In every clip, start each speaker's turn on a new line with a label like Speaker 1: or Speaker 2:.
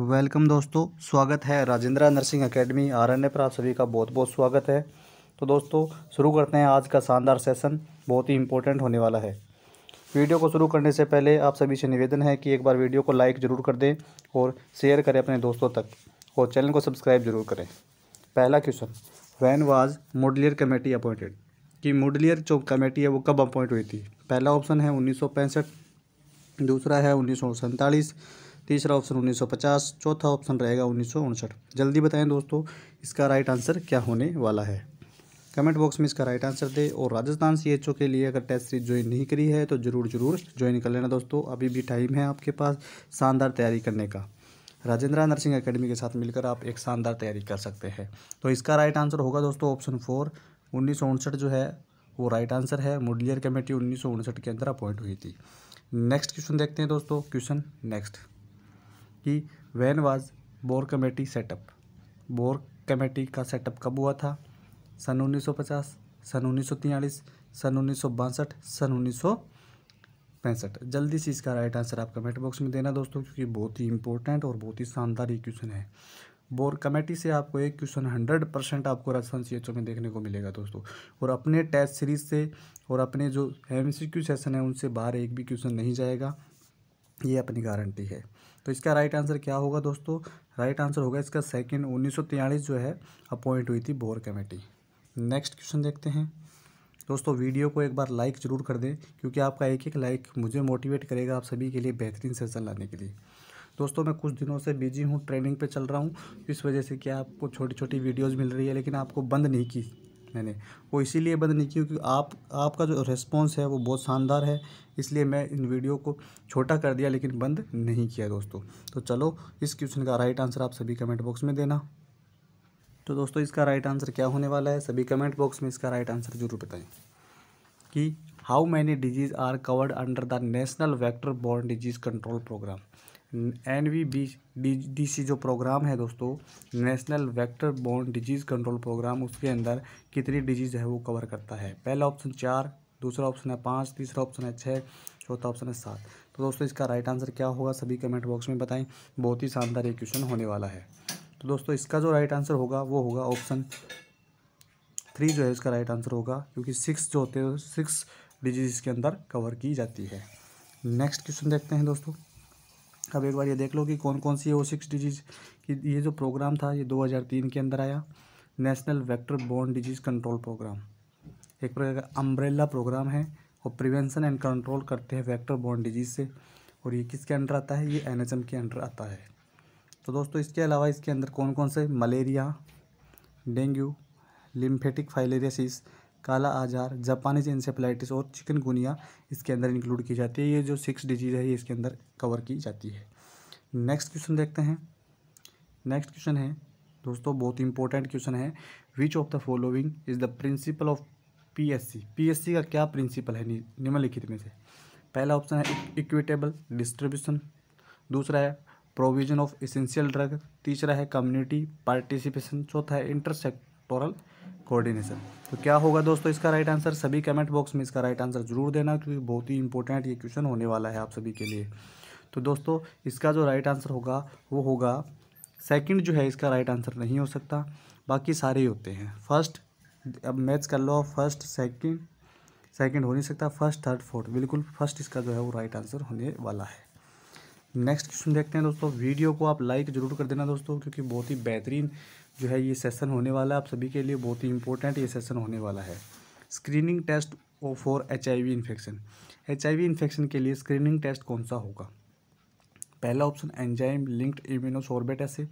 Speaker 1: welcome दोस्तों स्वागत है राजेंद्रा नर्सिंग एकेडमी आरएनए पर आप सभी का बहुत बहुत स्वागत है तो दोस्तों शुरू करते हैं आज का शानदार सेशन बहुत ही इंपॉर्टेंट होने वाला है वीडियो को शुरू करने से पहले आप सभी से निवेदन है कि एक बार वीडियो को लाइक ज़रूर कर दें और शेयर करें अपने दोस्तों तक और चैनल को सब्सक्राइब जरूर करें पहला question when was Mudaliar committee appointed कि मुडलियर जो कमेटी है वो कब अपॉइंट हुई थी पहला ऑप्शन है उन्नीस दूसरा है उन्नीस तीसरा ऑप्शन 1950 चौथा ऑप्शन रहेगा उन्नीस जल्दी बताएं दोस्तों इसका राइट आंसर क्या होने वाला है कमेंट बॉक्स में इसका राइट आंसर दे और राजस्थान सी एच ओ के लिए अगर टेस्ट सीरीज ज्वाइन नहीं करी है तो ज़रूर ज़रूर ज्वाइन कर लेना दोस्तों अभी भी टाइम है आपके पास शानदार तैयारी करने का राजेंद्रा नर्सिंग एकेडमी के साथ मिलकर आप एक शानदार तैयारी कर सकते हैं तो इसका राइट आंसर होगा दोस्तों ऑप्शन फोर उन्नीस जो है वो राइट आंसर है मुडलियर कमेटी उन्नीस के अंदर अपॉइंट हुई थी नेक्स्ट क्वेश्चन देखते हैं दोस्तों क्वेश्चन नेक्स्ट कि when was Bhore committee set up Bhore committee का सेटअप कब हुआ था सन 1950, सन 1943, सन उन्नीस सन उन्नीस जल्दी से इसका राइट आंसर आप कमेंट बॉक्स में देना दोस्तों क्योंकि बहुत ही इंपॉर्टेंट और बहुत ही शानदार ये क्वेश्चन है बोर कमेटी से आपको एक क्वेश्चन हंड्रेड परसेंट आपको राजस्थान सी में देखने को मिलेगा दोस्तों और अपने टेस्ट सीरीज से और अपने जो एम सेशन है उनसे बाहर एक भी क्वेश्चन नहीं जाएगा ये अपनी गारंटी है तो इसका राइट आंसर क्या होगा दोस्तों राइट आंसर होगा इसका सेकेंड उन्नीस जो है अपॉइंट हुई थी बोर कमेटी नेक्स्ट क्वेश्चन देखते हैं दोस्तों वीडियो को एक बार लाइक ज़रूर कर दें क्योंकि आपका एक एक लाइक मुझे मोटिवेट करेगा आप सभी के लिए बेहतरीन सेशन लाने के लिए दोस्तों मैं कुछ दिनों से बिजी हूँ ट्रेनिंग पे चल रहा हूँ इस वजह से क्या आपको छोटी छोटी वीडियोज़ मिल रही है लेकिन आपको बंद नहीं की मैंने वो इसीलिए बंद नहीं क्योंकि आप आपका जो रिस्पॉन्स है वो बहुत शानदार है इसलिए मैं इन वीडियो को छोटा कर दिया लेकिन बंद नहीं किया दोस्तों तो चलो इस क्वेश्चन का राइट आंसर आप सभी कमेंट बॉक्स में देना तो दोस्तों इसका राइट आंसर क्या होने वाला है सभी कमेंट बॉक्स में इसका राइट आंसर जरूर बताएं कि how many diseases are covered under the national vector borne disease control programme N V B D D C जो प्रोग्राम है दोस्तों national vector borne disease control programme उसके अंदर कितनी डिजीज़ है वो कवर करता है पहला ऑप्शन चार दूसरा ऑप्शन है पाँच तीसरा ऑप्शन है छः चौथा ऑप्शन है सात तो दोस्तों इसका राइट आंसर क्या होगा सभी कमेंट बॉक्स में बताएं बहुत ही शानदार ये क्वेश्चन होने वाला है तो दोस्तों इसका जो राइट आंसर होगा वो होगा ऑप्शन थ्री जो है इसका राइट आंसर होगा क्योंकि सिक्स जो होते हैं सिक्स डिजीज़ के अंदर कवर की जाती है नेक्स्ट क्वेश्चन देखते हैं दोस्तों अब एक बार ये देख लो कि कौन कौन सी ओ सिक्स डिजीज़ कि ये जो प्रोग्राम था ये 2003 के अंदर आया national vector borne disease control programme एक प्रकार का अम्ब्रेला प्रोग्राम है और प्रिवेंशन एंड कंट्रोल करते हैं वेक्टर बॉर्न डिजीज़ से और ये किसके अंडर आता है ये एन के अंडर आता है तो दोस्तों इसके अलावा इसके अंदर कौन कौन से मलेरिया डेंगू लिम्फेटिक फाइलेरियासिस काला आजार जापानीज इंसेफ्लाइटिस और चिकनगुनिया इसके अंदर इंक्लूड की जाती है ये जो सिक्स डिजीज़ है ये इसके अंदर कवर की जाती है नेक्स्ट क्वेश्चन देखते हैं नेक्स्ट क्वेश्चन है दोस्तों बहुत इंपॉर्टेंट क्वेश्चन है which of the following is the principle of PSC PSC का क्या प्रिंसिपल है निम्नलिखित में से पहला ऑप्शन है इक्विटेबल डिस्ट्रीब्यूशन दूसरा है प्रोविजन ऑफ इसेंशियल ड्रग तीसरा है कम्युनिटी पार्टिसिपेशन चौथा है इंटरसेक्टोरल कोऑर्डिनेशन तो क्या होगा दोस्तों इसका राइट आंसर सभी कमेंट बॉक्स में इसका राइट आंसर जरूर देना क्योंकि बहुत ही इंपॉर्टेंट ये क्वेश्चन होने वाला है आप सभी के लिए तो दोस्तों इसका जो राइट आंसर होगा वो होगा सेकंड जो है इसका राइट आंसर नहीं हो सकता बाकी सारे ही होते हैं फर्स्ट अब मैच कर लो फर्स्ट सेकंड सेकंड हो नहीं सकता फर्स्ट थर्ड फोर्थ बिल्कुल फर्स्ट इसका जो है वो राइट आंसर होने वाला है नेक्स्ट क्वेश्चन देखते हैं दोस्तों वीडियो को आप लाइक ज़रूर कर देना दोस्तों क्योंकि बहुत ही बेहतरीन जो है ये सेशन होने वाला है आप सभी के लिए बहुत ही इंपॉर्टेंट ये सेशन होने वाला है screening test for H I V infection H I V infection के लिए स्क्रीनिंग टेस्ट कौन सा होगा पहला option enzyme linked immunosorbent assay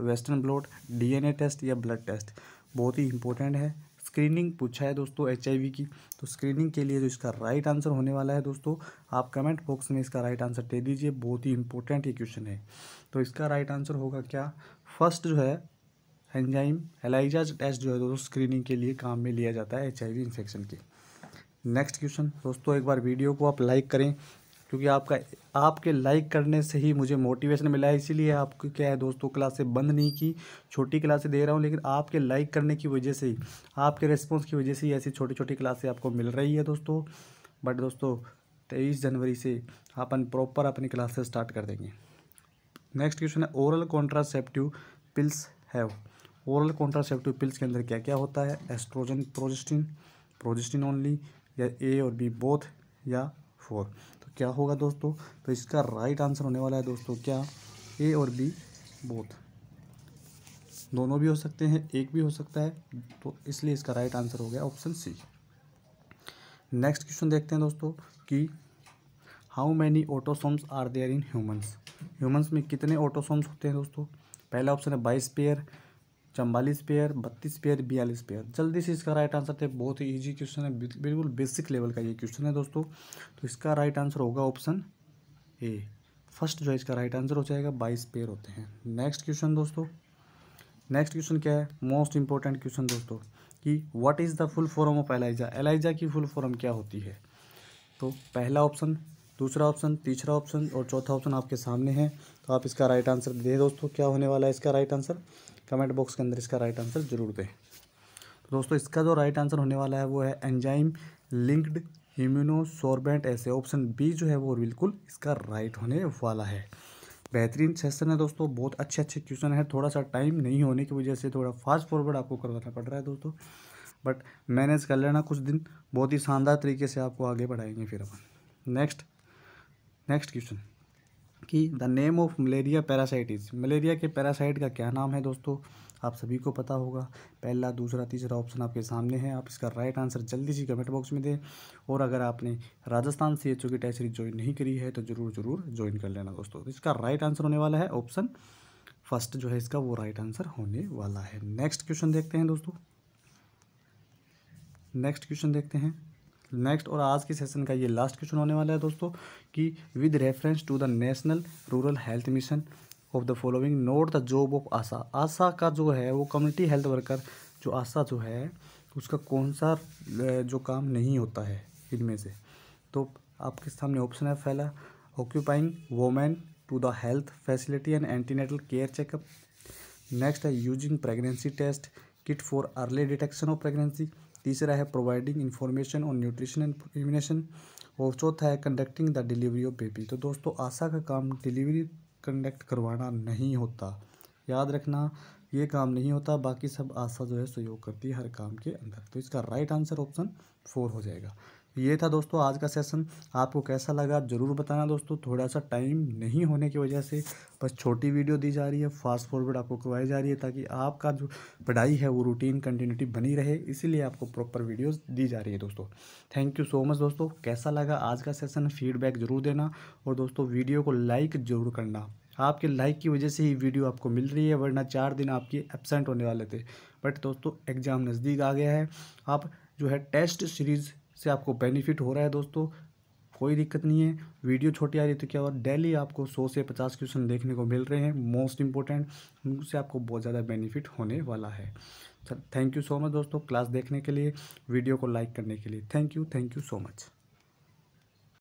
Speaker 1: western blot DNA test या ब्लड टेस्ट बहुत ही इंपॉर्टेंट है स्क्रीनिंग पूछा है दोस्तों एच की तो स्क्रीनिंग के लिए जो इसका राइट आंसर होने वाला है दोस्तों आप कमेंट बॉक्स में इसका राइट आंसर दे दीजिए बहुत ही इंपॉर्टेंट ये क्वेश्चन है तो इसका राइट आंसर होगा क्या फर्स्ट जो है एंजाइम एलाइजा टेस्ट जो है दोस्तों स्क्रीनिंग के लिए काम में लिया जाता है एच इन्फेक्शन के नेक्स्ट क्वेश्चन दोस्तों एक बार वीडियो को आप लाइक करें क्योंकि आपका आपके लाइक करने से ही मुझे मोटिवेशन मिला है इसीलिए आपको क्या है दोस्तों क्लासें बंद नहीं की छोटी क्लासें दे रहा हूँ लेकिन आपके लाइक करने की वजह से ही आपके रिस्पॉन्स की वजह से ही ऐसी छोटी छोटी क्लासें आपको मिल रही है दोस्तों बट दोस्तों तेईस जनवरी से अपन प्रॉपर अपनी क्लासेस स्टार्ट कर देंगे नेक्स्ट क्वेश्चन है oral contraceptive pills have oral contraceptive pills के अंदर क्या क्या होता है एस्ट्रोजन प्रोजेस्टिन प्रोजेस्टिन ओनली या ए और बी बोथ या फोर तो क्या होगा दोस्तों तो इसका राइट आंसर होने वाला है दोस्तों क्या ए और बी बोथ दोनों भी हो सकते हैं एक भी हो सकता है तो इसलिए इसका राइट आंसर हो गया ऑप्शन सी नेक्स्ट क्वेश्चन देखते हैं दोस्तों कि how many autosomes are there in humans humans में कितने ऑटोसोम्स होते हैं दोस्तों पहला ऑप्शन है बाईस पेयर चम्बालीस पेयर बत्तीस पेयर बयालीस पेयर जल्दी से इसका राइट आंसर थे बहुत ही ईजी क्वेश्चन है बिल्कुल बेसिक लेवल का ये क्वेश्चन है दोस्तों तो इसका राइट आंसर होगा ऑप्शन ए फर्स्ट जो है इसका राइट आंसर हो जाएगा बाईस पेयर होते हैं नेक्स्ट क्वेश्चन दोस्तों नेक्स्ट क्वेश्चन क्या है मोस्ट इंपॉर्टेंट क्वेश्चन दोस्तों कि what is the full form of ELISA ELISA की फुल फॉर्म क्या होती है तो पहला ऑप्शन दूसरा ऑप्शन तीसरा ऑप्शन और चौथा ऑप्शन आपके सामने है तो आप इसका राइट आंसर दे दोस्तों क्या होने वाला है इसका राइट आंसर कमेंट बॉक्स के अंदर इसका राइट आंसर जरूर दें तो दोस्तों इसका जो राइट आंसर होने वाला है वो है एंजाइम लिंक्ड ह्यूमिनोसोर्बेंट ऐसे ऑप्शन बी जो है वो बिल्कुल इसका राइट होने वाला है बेहतरीन सेशन है दोस्तों बहुत अच्छे अच्छे क्वेश्चन है थोड़ा सा टाइम नहीं होने की वजह से थोड़ा फास्ट फॉरवर्ड आपको करवाना पड़ रहा है दोस्तों बट मैनेज कर लेना कुछ दिन बहुत ही शानदार तरीके से आपको आगे बढ़ाएंगे फिर अपन नेक्स्ट नेक्स्ट क्वेश्चन कि the name of malaria parasite is malaria के पैरासाइट का क्या नाम है दोस्तों आप सभी को पता होगा पहला दूसरा तीसरा ऑप्शन आपके सामने है आप इसका राइट आंसर जल्दी से कमेंट बॉक्स में दें और अगर आपने राजस्थान सी एच ओ की टैचरी ज्वाइन नहीं करी है तो ज़रूर ज़रूर ज्वाइन कर लेना दोस्तों तो इसका राइट आंसर होने वाला है ऑप्शन फर्स्ट जो है इसका वो राइट आंसर होने वाला है नेक्स्ट क्वेश्चन देखते हैं दोस्तों नेक्स्ट क्वेश्चन देखते हैं नेक्स्ट और आज के सेशन का ये लास्ट क्वेश्चन होने वाला है दोस्तों कि with reference to the national rural health mission of the following not the job of ASHA ASHA का जो है वो कम्युनिटी हेल्थ वर्कर जो आशा जो है उसका कौन सा जो काम नहीं होता है इनमें से तो आपके सामने ऑप्शन है पहला occupying women to the health facility and antenatal care checkup next है using pregnancy test kit for early detection of pregnancy तीसरा है प्रोवाइडिंग इन्फॉर्मेशन और न्यूट्रिशन एंड इम्यूनेशन और चौथा है conducting the delivery of baby तो दोस्तों आशा का काम डिलीवरी कंडक्ट करवाना नहीं होता याद रखना ये काम नहीं होता बाकी सब आशा जो है सहयोग करती है हर काम के अंदर तो इसका राइट आंसर ऑप्शन फोर हो जाएगा ये था दोस्तों आज का सेशन आपको कैसा लगा ज़रूर बताना दोस्तों थोड़ा सा टाइम नहीं होने की वजह से बस छोटी वीडियो दी जा रही है फास्ट फॉरवर्ड आपको करवाई जा रही है ताकि आपका जो पढ़ाई है वो रूटीन कंटिन्यूटी बनी रहे इसीलिए आपको प्रॉपर वीडियोस दी जा रही है दोस्तों थैंक यू सो मच दोस्तों कैसा लगा आज का सेसन फीडबैक ज़रूर देना और दोस्तों वीडियो को लाइक ज़रूर करना आपके लाइक की वजह से ही वीडियो आपको मिल रही है वरना चार दिन आपके एबसेंट होने वाले थे बट दोस्तों एग्ज़ाम नज़दीक आ गया है आप जो है टेस्ट सीरीज़ से आपको बेनिफिट हो रहा है दोस्तों कोई दिक्कत नहीं है वीडियो छोटी आ रही तो क्या हुआ डेली आपको 100 से 50 क्वेश्चन देखने को मिल रहे हैं मोस्ट इंपॉर्टेंट उनसे आपको बहुत ज़्यादा बेनिफिट होने वाला है sir thank you so much दोस्तों क्लास देखने के लिए वीडियो को लाइक करने के लिए thank you thank you so much